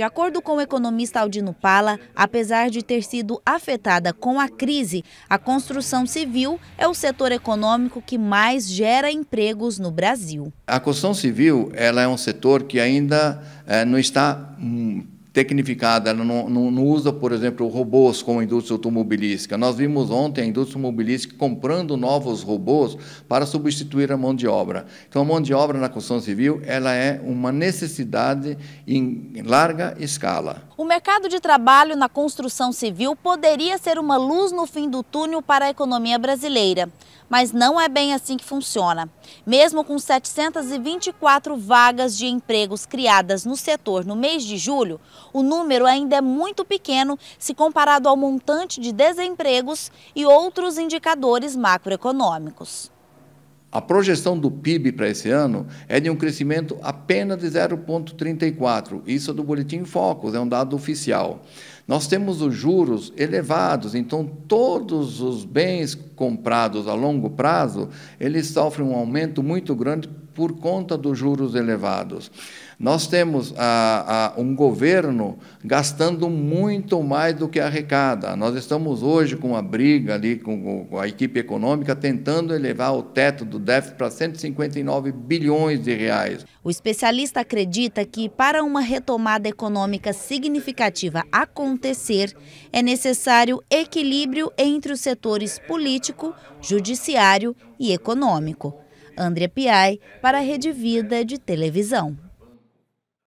De acordo com o economista Aldino Pala, apesar de ter sido afetada com a crise, a construção civil é o setor econômico que mais gera empregos no Brasil. A construção civil ela é um setor que ainda é, não está tecnificada, ela não, não, não, usa, por exemplo, robôs como a indústria automobilística. Nós vimos ontem a indústria automobilística comprando novos robôs para substituir a mão de obra. Então, a mão de obra na construção civil ela é uma necessidade em larga escala. O mercado de trabalho na construção civil poderia ser uma luz no fim do túnel para a economia brasileira, mas não é bem assim que funciona. Mesmo com 724 vagas de empregos criadas no setor no mês de julho, o número ainda é muito pequeno se comparado ao montante de desempregos e outros indicadores macroeconômicos. A projeção do PIB para esse ano é de um crescimento apenas de 0,34. Isso é do Boletim Focus, é um dado oficial. Nós temos os juros elevados, então todos os bens comprados a longo prazo, eles sofrem um aumento muito grande por conta dos juros elevados. Nós temos um governo gastando muito mais do que arrecada. Nós estamos hoje com uma briga ali com a equipe econômica tentando elevar o teto do déficit para 159 bilhões de reais. O especialista acredita que para uma retomada econômica significativa acontecer, acontecer, é necessário equilíbrio entre os setores político, judiciário e econômico. André Piai, para a Rede Vida de Televisão.